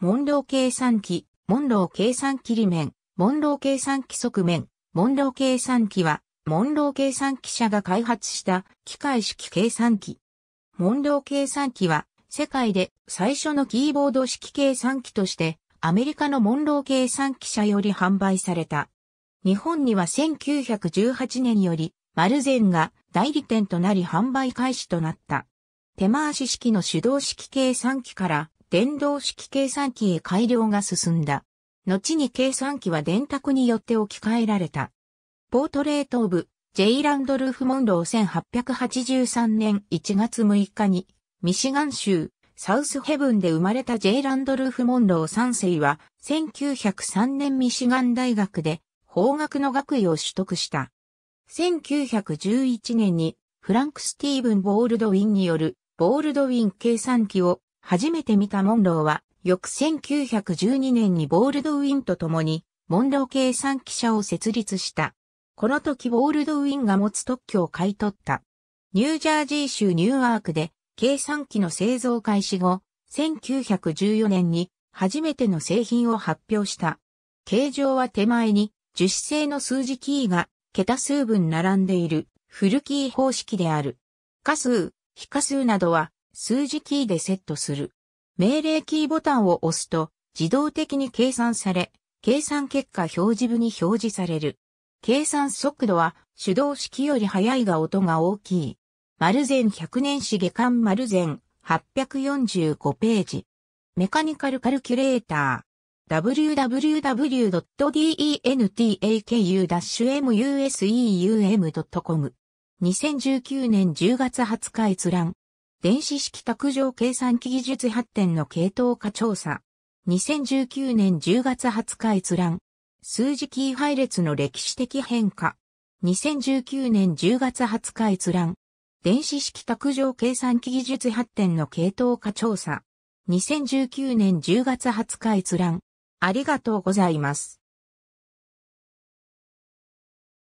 モンロー計算機、モンロー計算機裏面、モンロー計算機側面、モンロー計算機は、モンロー計算機社が開発した機械式計算機。モンロー計算機は、世界で最初のキーボード式計算機として、アメリカのモンロー計算機社より販売された。日本には1918年より、マルゼンが代理店となり販売開始となった。手回し式の手動式計算機から電動式計算機へ改良が進んだ。後に計算機は電卓によって置き換えられた。ポートレート・オブ・ジェイ・ランドルフ・モンロー1883年1月6日に、ミシガン州、サウスヘブンで生まれたジェイ・ランドルフ・モンロー3世は、1903年ミシガン大学で法学の学位を取得した。1911年に、フランク・スティーブン・ボールドウィンによる、ボールドウィン計算機を初めて見たモンローは、翌1912年にボールドウィンと共に、モンロー計算機社を設立した。この時ボールドウィンが持つ特許を買い取った。ニュージャージー州ニューアークで、計算機の製造開始後、1914年に初めての製品を発表した。形状は手前に樹脂製の数字キーが桁数分並んでいるフルキー方式である。可数、非可数などは数字キーでセットする。命令キーボタンを押すと自動的に計算され、計算結果表示部に表示される。計算速度は手動式より速いが音が大きい。丸善100年史下巻丸善845ページ。メカニカルカルキュレーター。www.dentaku-museum.com 2019年10月20日閲覧。電子式卓上計算機技術発展の系統化調査。2019年10月20日閲覧。数字キー配列の歴史的変化。2019年10月20日閲覧。電子式卓上計算機技術発展の系統化調査。2019年10月20日閲覧。ありがとうございます。